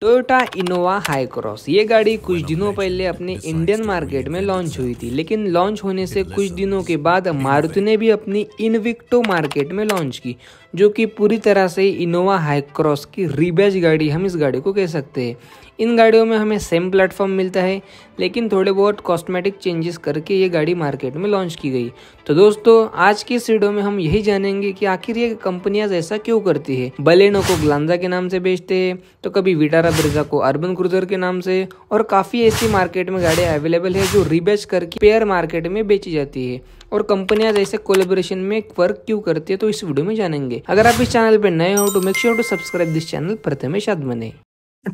Toyota Innova high cross ये गाड़ी कुछ दिनों पहले अपने इंडियन मार्केट में लॉन्च हुई थी लेकिन लॉन्च होने से कुछ दिनों के बाद मारुति ने भी अपनी इनविक्टो मार्केट में लॉन्च की जो कि पूरी तरह से इनोवा हाई क्रॉस की रिबेज गाड़ी हम इस गाड़ी को कह सकते हैं इन गाड़ियों में हमें सेम प्लेटफॉर्म मिलता है लेकिन थोड़े बहुत कॉस्मेटिक चेंजेस करके ये गाड़ी मार्केट में लॉन्च की गई तो दोस्तों आज की इस वीडियो में हम यही जानेंगे कि आखिर ये कंपनियां ऐसा क्यों करती है बलेनो को ग्लांजा के नाम से बेचते हैं तो कभी विटारा ब्रिजा को अर्बन क्रूजर के नाम से और काफ़ी ऐसी मार्केट में गाड़ियाँ अवेलेबल है जो रिबेच करके पेयर मार्केट में बेची जाती है और कंपनियां ऐसे कोलेबोरेशन में वर्क क्यों करती है तो इस वीडियो में जानेंगे अगर आप इस चैनल पर नए हो तो make sure to subscribe this channel Prathamesh बने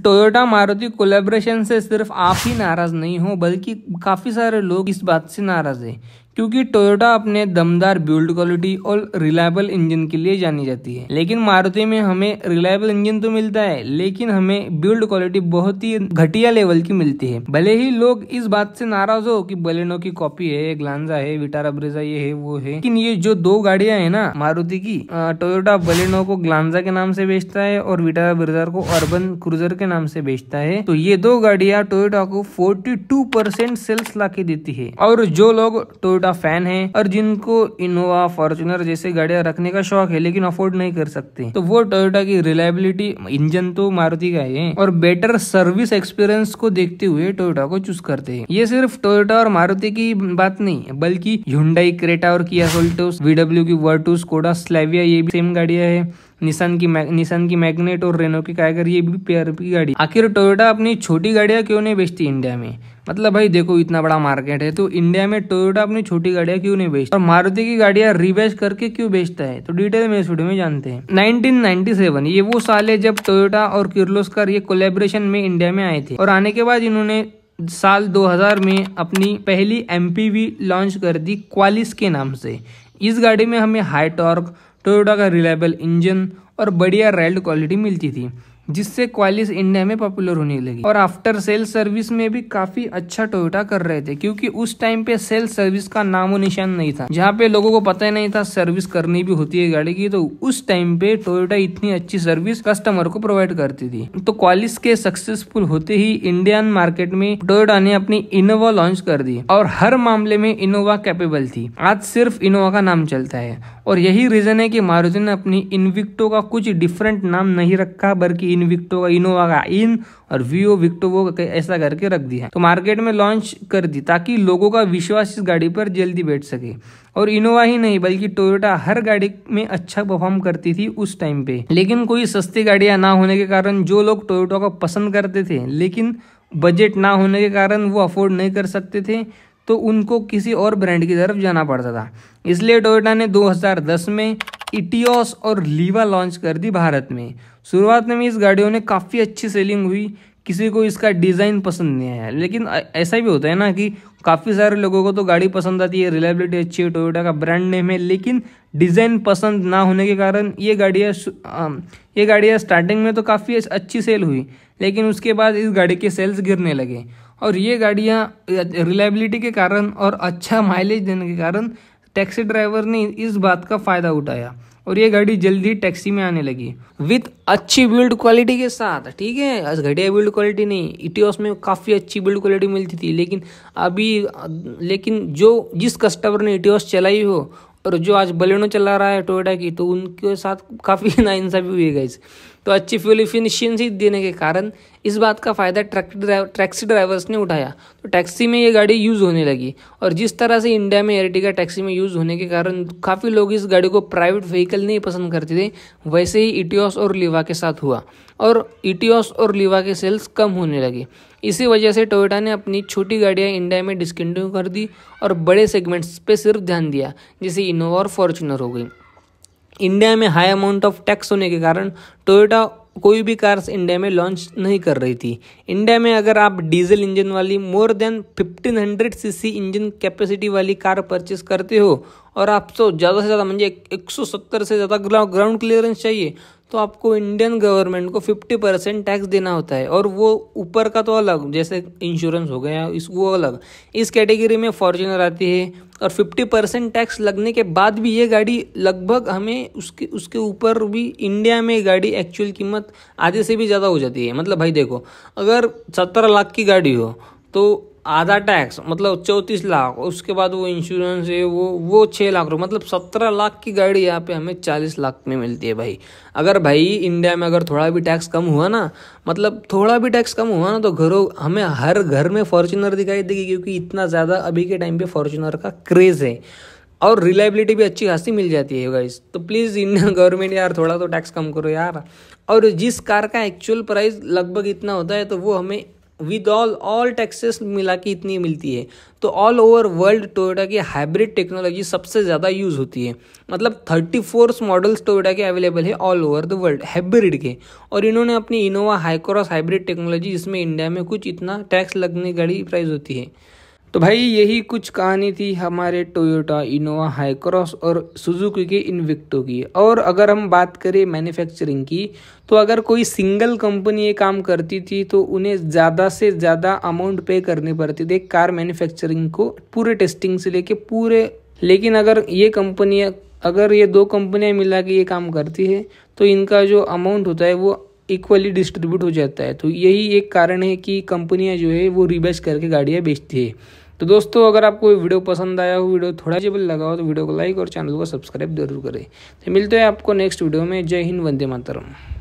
टोयोटा मारुति कोलेब्रेशन से सिर्फ आप ही नाराज नहीं हो बल्कि काफी सारे लोग इस बात से नाराज हैं क्योंकि टोयोटा अपने दमदार बिल्ड क्वालिटी और रिलायबल इंजन के लिए जानी जाती है लेकिन मारुति में हमें रिलायबल इंजन तो मिलता है लेकिन हमें बिल्ड क्वालिटी बहुत ही घटिया लेवल की मिलती है भले ही लोग इस बात से नाराज हो कि बलेनो की कॉपी है ग्लांजा है विटारा ब्रेजा ये है वो है लेकिन ये जो दो गाड़िया है ना मारुति की टोयोटा बलेनो को ग्लांजा के नाम से बेचता है और विटारा ब्रेजा को अर्बन क्रूजर के नाम से बेचता है तो ये दो गाड़िया टोयोटा को फोर्टी सेल्स ला देती है और जो लोग टोयोटा छोटा फैन है और जिनको इनोवा फॉर्चुनर जैसे गाड़ियां रखने का शौक है लेकिन अफोर्ड नहीं कर सकते तो वो टोयोटा की रिलायबिलिटी इंजन तो मारुति का है और बेटर सर्विस एक्सपीरियंस को देखते हुए टोयोटा को चूज करते हैं ये सिर्फ टोयोटा और मारुति की बात नहीं बल्कि हुडाई क्रेटा और किया सोल्टोस वीडब्ल्यू की वर्टूस कोडा स्लेविया ये भी सेम गाड़िया है निशान की निशान की मैग्नेट और रेनो की कायगर ये भी पीआरपी की गाड़ी आखिर टोयोटा अपनी छोटी गाड़ियां क्यों नहीं बेचती इंडिया में मतलब भाई देखो इतना बड़ा मार्केट है तो इंडिया में टोयोटा अपनी छोटी गाड़ियां क्यों नहीं बेचता और मारुति की गाड़ियां रिवेज करके क्यों बेचता है तो डिटेल में इस वीडियो में जानते हैं 1997 ये वो साल है जब टोयोटा और किर्लोस्कर ये कोलेब्रेशन में इंडिया में आए थे और आने के बाद इन्होंने साल 2000 में अपनी पहली एम लॉन्च कर दी क्वालिस के नाम से इस गाड़ी में हमें हाई टॉर्क टोयोटा का रिलायबल इंजन और बढ़िया रेल्ड क्वालिटी मिलती थी जिससे क्वालिस इंडिया में पॉपुलर होने लगी और आफ्टर सेल सर्विस में भी काफी अच्छा टोयोटा कर रहे थे क्योंकि उस टाइम पे सेल सर्विस का नामो निशान नहीं था जहाँ पे लोगों को पता ही नहीं था सर्विस करनी भी होती है गाड़ी की तो उस टाइम पे टोयोटा इतनी अच्छी सर्विस कस्टमर को प्रोवाइड करती थी तो क्वालिस के सक्सेसफुल होते ही इंडियन मार्केट में टोयोटा ने अपनी इनोवा लॉन्च कर दी और हर मामले में इनोवा कैपेबल थी आज सिर्फ इनोवा का नाम चलता है और यही रीजन है की मारुति ने अपनी इनविक्टो का कुछ डिफरेंट नाम नहीं रखा बल्कि इन विक्टो का इनोवा का इन और वीओ विक्टो वो ऐसा करके रख दिया तो मार्केट में लॉन्च कर दी ताकि लोगों का विश्वास इस गाड़ी पर जल्दी बैठ सके और इनोवा ही नहीं बल्कि टोयोटा हर गाड़ी में अच्छा परफॉर्म करती थी उस टाइम पे लेकिन कोई सस्ती गाड़ियां ना होने के कारण जो लोग टोयोटा को पसंद करते थे लेकिन बजट ना होने के कारण वो अफोर्ड नहीं कर सकते थे तो उनको किसी और ब्रांड की तरफ जाना पड़ता था इसलिए टोयोटा ने 2010 में इटियोस और लीवा लॉन्च कर दी भारत में शुरुआत में इस गाड़ियों ने काफ़ी अच्छी सेलिंग हुई किसी को इसका डिज़ाइन पसंद नहीं आया लेकिन ऐसा भी होता है ना कि काफ़ी सारे लोगों को तो गाड़ी पसंद आती है रिलायबिलिटी अच्छी है टोयोटा का ब्रांड नेम है लेकिन डिज़ाइन पसंद ना होने के कारण ये गाड़ियाँ ये गाड़ियाँ स्टार्टिंग में तो काफ़ी अच्छी सेल हुई लेकिन उसके बाद इस गाड़ी के सेल्स गिरने लगे और ये गाड़ियाँ रिलायबिलिटी के कारण और अच्छा माइलेज देने के कारण टैक्सी ड्राइवर ने इस बात का फायदा उठाया और ये गाड़ी जल्दी टैक्सी में आने लगी विथ अच्छी बिल्ड क्वालिटी के साथ ठीक है घटिया बिल्ड क्वालिटी नहीं इटियोस में काफ़ी अच्छी बिल्ड क्वालिटी मिलती थी लेकिन अभी लेकिन जो जिस कस्टमर ने इटियोस चलाई हो और जो आज बलेनो चला रहा है टोयोटा की तो उनके साथ काफ़ी नाइंसाफी हुई है गाइस तो अच्छी फ्यूल इफिशियंसी देने के कारण इस बात का फ़ायदा ट्रक ड्राइवर टैक्सी ड्राइवर्स ने उठाया तो टैक्सी में ये गाड़ी यूज़ होने लगी और जिस तरह से इंडिया में एयरटिका टैक्सी में यूज़ होने के कारण काफ़ी लोग इस गाड़ी को प्राइवेट व्हीकल नहीं पसंद करते थे वैसे ही इटियोस और लिवा के साथ हुआ और इटियोस और लिवा के सेल्स कम होने लगे इसी वजह से टोयोटा ने अपनी छोटी गाड़ियाँ इंडिया में डिसकंटिन्यू कर दी और बड़े सेगमेंट्स पर सिर्फ ध्यान दिया जैसे इनोवा और फॉर्चुनर हो गई इंडिया में हाई अमाउंट ऑफ टैक्स होने के कारण टोयोटा कोई भी कार्स इंडिया में लॉन्च नहीं कर रही थी इंडिया में अगर आप डीजल इंजन वाली more than 1500 CC engine capacity वाली कार परचेस करते हो और आपको तो ज़्यादा से ज़्यादा मुझे 170 से ज़्यादा ग्राउंड क्लियरेंस चाहिए तो आपको इंडियन गवर्नमेंट को फिफ्टी परसेंट टैक्स देना होता है और वो ऊपर का तो अलग जैसे इंश्योरेंस हो गया इस वो अलग इस कैटेगरी में फॉर्चुनर आती है और फिफ्टी परसेंट टैक्स लगने के बाद भी ये गाड़ी लगभग हमें उसके उसके ऊपर भी इंडिया में गाड़ी एक्चुअल कीमत आधे से भी ज़्यादा हो जाती है मतलब भाई देखो अगर सत्रह लाख की गाड़ी हो तो आधा टैक्स मतलब चौंतीस लाख उसके बाद वो इंश्योरेंस है वो वो छः लाख रुपये मतलब सत्रह लाख की गाड़ी यहाँ पे हमें चालीस लाख में मिलती है भाई अगर भाई इंडिया में अगर थोड़ा भी टैक्स कम हुआ ना मतलब थोड़ा भी टैक्स कम हुआ ना तो घरों हमें हर घर में फॉर्चुनर दिखाई देगी क्योंकि इतना ज़्यादा अभी के टाइम पर फॉर्चुनर का क्रेज़ है और रिलायबिलिटी भी अच्छी खासी मिल जाती है गाइस तो प्लीज़ इंडियन गवर्नमेंट यार थोड़ा तो टैक्स कम करो यार और जिस कार का एक्चुअल प्राइस लगभग इतना होता है तो वो हमें विद ऑल ऑल टैक्सेस मिला के इतनी मिलती है तो ऑल ओवर वर्ल्ड टोयोटा की हाइब्रिड टेक्नोलॉजी सबसे ज़्यादा यूज़ होती है मतलब थर्टी फोर्स मॉडल्स टोयोटा के अवेलेबल है all over the world hybrid के और इन्होंने अपनी इनोवा हाईक्रॉस हाइब्रिड टेक्नोलॉजी जिसमें इंडिया में कुछ इतना टैक्स लगने गाड़ी प्राइस होती है तो भाई यही कुछ कहानी थी हमारे टोयोटा इनोवा हाईक्रॉस और सुजुकी के इनविक्टो की और अगर हम बात करें मैन्युफैक्चरिंग की तो अगर कोई सिंगल कंपनी ये काम करती थी तो उन्हें ज़्यादा से ज़्यादा अमाउंट पे करने पड़ती थी कार मैन्युफैक्चरिंग को पूरे टेस्टिंग से लेके पूरे लेकिन अगर ये कंपनियाँ अगर ये दो कंपनियाँ मिला के ये काम करती है तो इनका जो अमाउंट होता है वो इक्वली डिस्ट्रीब्यूट हो जाता है तो यही एक कारण है कि कंपनियां जो है वो रिबैच करके गाड़ियां बेचती है तो दोस्तों अगर आपको वीडियो पसंद आया हो वीडियो थोड़ा जेबल लगा हो तो वीडियो को लाइक और चैनल को सब्सक्राइब जरूर करें तो मिलते हैं आपको नेक्स्ट वीडियो में जय हिंद वंदे मातरम